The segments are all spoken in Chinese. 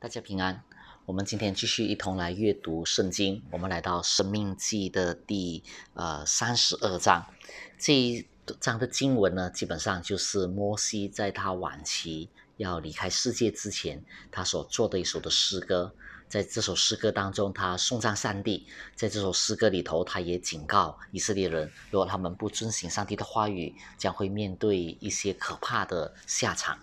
大家平安。我们今天继续一同来阅读圣经。我们来到《生命记》的第呃三十二章，这一章的经文呢，基本上就是摩西在他晚期要离开世界之前，他所做的一首的诗歌。在这首诗歌当中，他送上上帝。在这首诗歌里头，他也警告以色列人，如果他们不遵行上帝的话语，将会面对一些可怕的下场。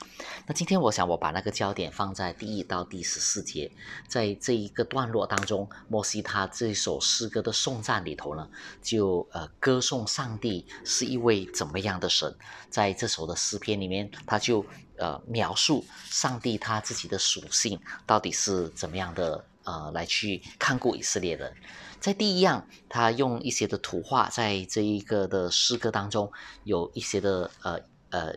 那今天，我想我把那个焦点放在第一到第十四节，在这一个段落当中，摩西他这首诗歌的颂赞里头呢，就呃歌颂上帝是一位怎么样的神。在这首的诗篇里面，他就。呃，描述上帝他自己的属性到底是怎么样的？呃，来去看顾以色列人，在第一样，他用一些的图画，在这一个的诗歌当中有一些的呃呃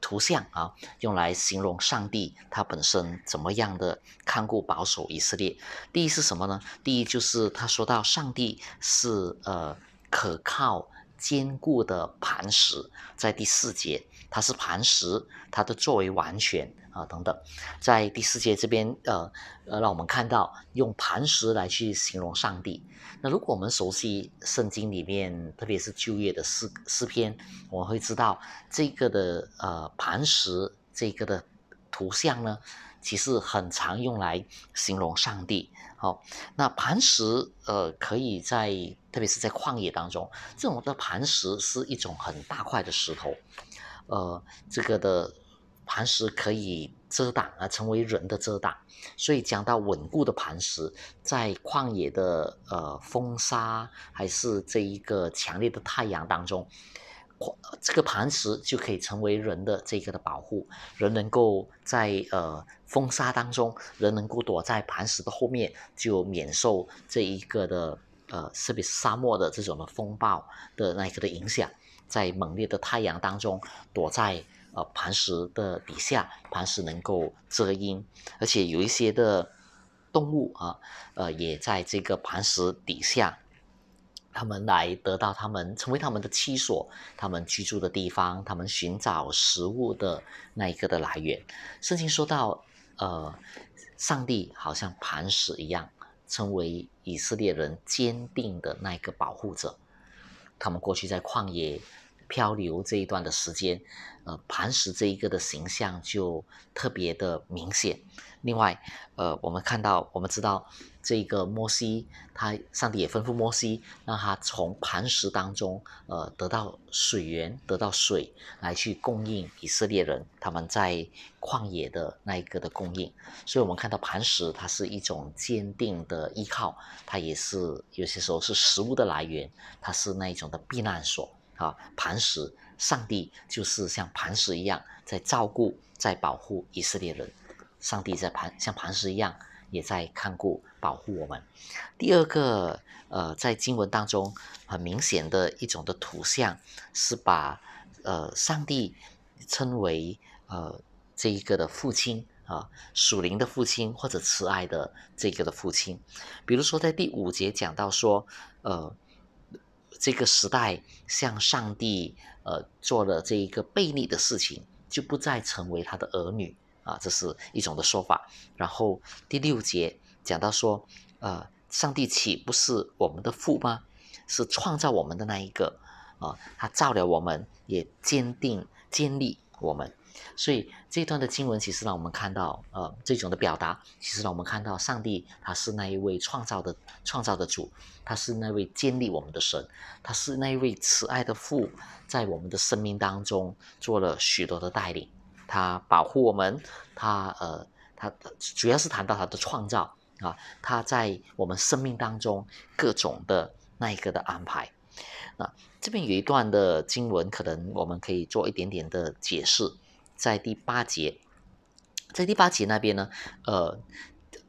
图像啊，用来形容上帝他本身怎么样的看顾保守以色列。第一是什么呢？第一就是他说到上帝是呃可靠。坚固的磐石，在第四节，它是磐石，它的作为完全啊等等，在第四节这边，呃呃，让我们看到用磐石来去形容上帝。那如果我们熟悉圣经里面，特别是旧约的诗诗篇，我们会知道这个的呃磐石这个的图像呢，其实很常用来形容上帝。好，那磐石，呃，可以在，特别是在旷野当中，这种的磐石是一种很大块的石头，呃，这个的磐石可以遮挡啊，成为人的遮挡，所以讲到稳固的磐石，在旷野的呃风沙还是这一个强烈的太阳当中。这个磐石就可以成为人的这个的保护，人能够在呃风沙当中，人能够躲在磐石的后面，就免受这一个的呃，特别是沙漠的这种的风暴的那一个的影响。在猛烈的太阳当中，躲在呃磐石的底下，磐石能够遮阴，而且有一些的动物啊，呃，也在这个磐石底下。他们来得到他们成为他们的栖所，他们居住的地方，他们寻找食物的那一个的来源。圣经说到，呃，上帝好像磐石一样，成为以色列人坚定的那一个保护者。他们过去在旷野。漂流这一段的时间，呃，磐石这一个的形象就特别的明显。另外，呃，我们看到，我们知道这个摩西，他上帝也吩咐摩西，让他从磐石当中，呃，得到水源，得到水来去供应以色列人他们在旷野的那一个的供应。所以，我们看到磐石，它是一种坚定的依靠，它也是有些时候是食物的来源，它是那一种的避难所。啊，磐石，上帝就是像磐石一样，在照顾、在保护以色列人。上帝在磐像磐石一样，也在看顾、保护我们。第二个，呃，在经文当中很明显的一种的图像是把呃上帝称为呃这一个的父亲啊，属灵的父亲或者慈爱的这个的父亲。比如说，在第五节讲到说，呃。这个时代向上帝呃做了这一个悖逆的事情，就不再成为他的儿女啊，这是一种的说法。然后第六节讲到说，呃，上帝岂不是我们的父吗？是创造我们的那一个啊，他造了我们，也坚定建立我们。所以这段的经文，其实让我们看到，呃，这种的表达，其实让我们看到，上帝他是那一位创造的创造的主，他是那位建立我们的神，他是那位慈爱的父，在我们的生命当中做了许多的带领，他保护我们，他呃，他主要是谈到他的创造啊，他在我们生命当中各种的那一个的安排。那这边有一段的经文，可能我们可以做一点点的解释。在第八节，在第八节那边呢，呃，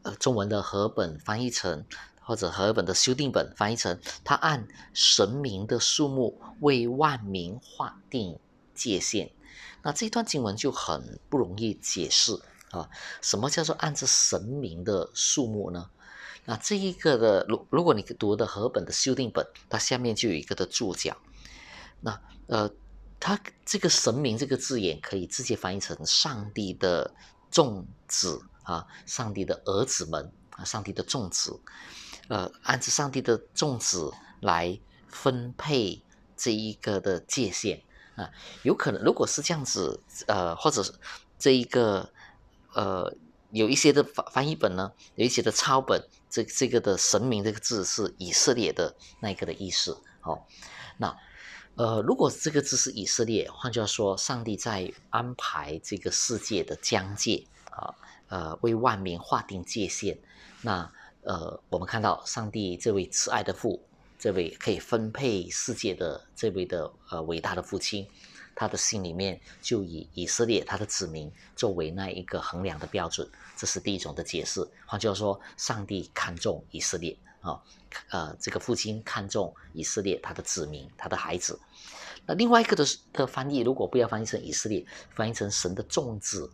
呃，中文的和本翻译成或者和本的修订本翻译成，它按神明的数目为万民划定界限。那这段经文就很不容易解释啊，什么叫做按着神明的数目呢？那这一个的，如如果你读的和本的修订本，它下面就有一个的注脚，那呃。他这个“神明”这个字眼，可以直接翻译成“上帝的众子”啊，“上帝的儿子们”啊，“上帝的众子”，呃，按照上帝的众子来分配这一个的界限啊，有可能如果是这样子，呃，或者这一个呃有一些的翻翻译本呢，有一些的抄本，这这个的“神明”这个字是以色列的那一个的意思哦，那。呃，如果这个字是以色列，换句话说，上帝在安排这个世界的疆界啊，呃，为万民划定界限，那呃，我们看到上帝这位慈爱的父，这位可以分配世界的这位的呃伟大的父亲，他的心里面就以以色列他的子民作为那一个衡量的标准，这是第一种的解释。换句话说，上帝看重以色列。啊，呃，这个父亲看中以色列他的子民，他的孩子。那另外一个的的翻译，如果不要翻译成以色列，翻译成神的众子，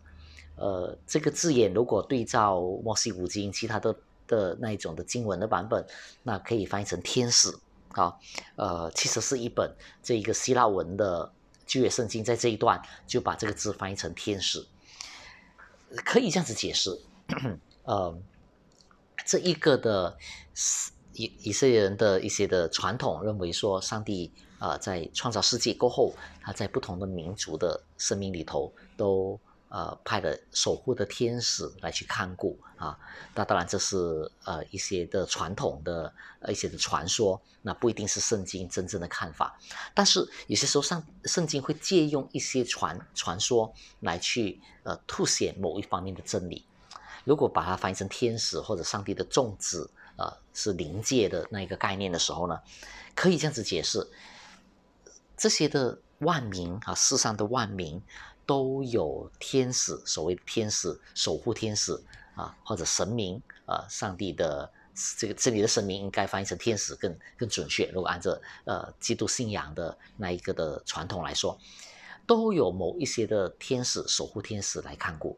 呃，这个字眼如果对照摩西五经其他的的那一种的经文的版本，那可以翻译成天使。啊，呃，其实是一本这一个希腊文的旧约圣经，在这一段就把这个字翻译成天使，可以这样子解释，嗯。这一个的以以色列人的一些的传统认为说，上帝啊在创造世界过后，他在不同的民族的生命里头都呃派了守护的天使来去看顾啊。那当然这是呃一些的传统的呃一些的传说，那不一定是圣经真正的看法。但是有些时候上圣经会借用一些传传说来去呃凸显某一方面的真理。如果把它翻译成天使或者上帝的众子，呃，是灵界的那一个概念的时候呢，可以这样子解释：这些的万民啊，世上的万民都有天使，所谓天使守护天使啊，或者神明啊，上帝的这个这里的神明应该翻译成天使更更准确。如果按照呃基督信仰的那一个的传统来说，都有某一些的天使守护天使来看过，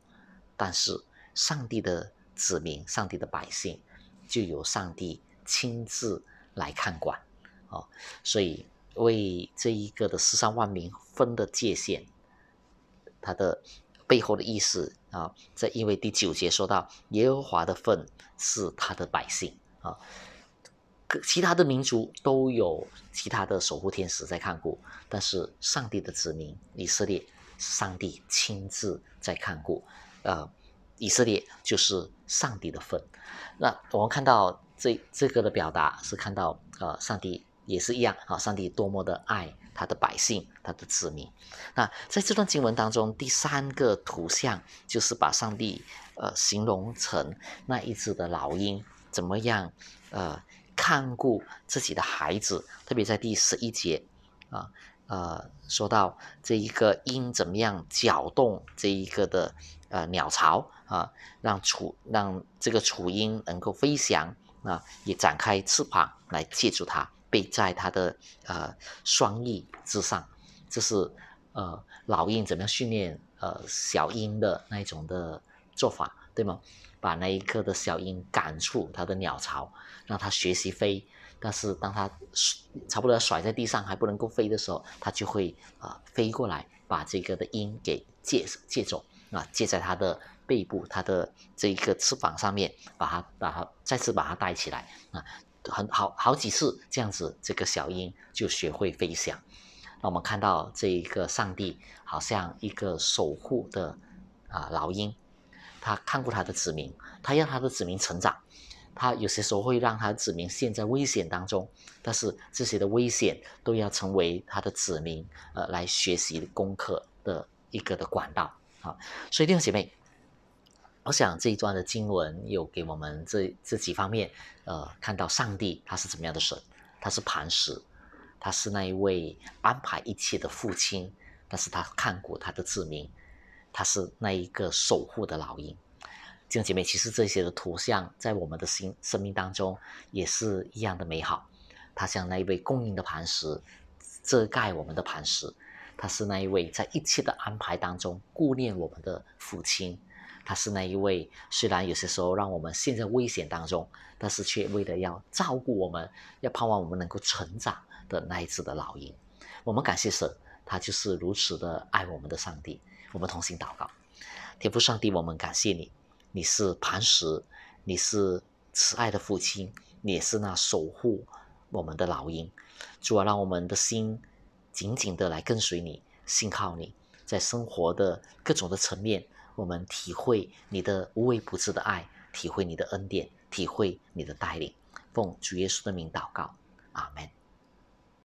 但是。上帝的子民，上帝的百姓，就由上帝亲自来看管，哦，所以为这一个的十三万民分的界限，它的背后的意思啊，在因为第九节说到，耶和华的份是他的百姓啊，其他的民族都有其他的守护天使在看顾，但是上帝的子民以色列，上帝亲自在看顾，呃。以色列就是上帝的份，那我们看到这这个的表达是看到，呃，上帝也是一样啊，上帝多么的爱他的百姓，他的子民。那在这段经文当中，第三个图像就是把上帝，呃，形容成那一只的老鹰，怎么样，呃，看顾自己的孩子，特别在第十一节，啊，呃，说到这一个鹰怎么样搅动这一个的，呃，鸟巢。啊，让雏让这个雏鹰能够飞翔啊，也展开翅膀来借助它，背在它的呃双翼之上。这是呃老鹰怎么样训练呃小鹰的那一种的做法，对吗？把那一个的小鹰赶出它的鸟巢，让它学习飞。但是当它差不多甩在地上还不能够飞的时候，它就会啊飞过来把这个的鹰给借借走啊，借在它的。背部，它的这一个翅膀上面，把它，把它再次把它带起来啊，很好，好几次这样子，这个小鹰就学会飞翔。那我们看到这一个上帝，好像一个守护的啊老鹰，他看过他的子民，他让他的子民成长，他有些时候会让他子民陷在危险当中，但是这些的危险都要成为他的子民呃来学习功课的一个的管道啊。所以弟兄姐妹。我想这一段的经文有给我们这这几方面，呃，看到上帝他是怎么样的神，他是磐石，他是那一位安排一切的父亲，但是他看顾他的子民，他是那一个守护的老鹰。弟兄姐妹，其实这些的图像在我们的心生命当中也是一样的美好。他像那一位供应的磐石，遮盖我们的磐石，他是那一位在一切的安排当中顾念我们的父亲。他是那一位，虽然有些时候让我们陷在危险当中，但是却为了要照顾我们，要盼望我们能够成长的那一只的老鹰。我们感谢神，他就是如此的爱我们的上帝。我们同心祷告，天父上帝，我们感谢你，你是磐石，你是慈爱的父亲，你也是那守护我们的老鹰。主啊，让我们的心紧紧的来跟随你，信靠你，在生活的各种的层面。我们体会你的无微不至的爱，体会你的恩典，体会你的带领。奉主耶稣的名祷告，阿门。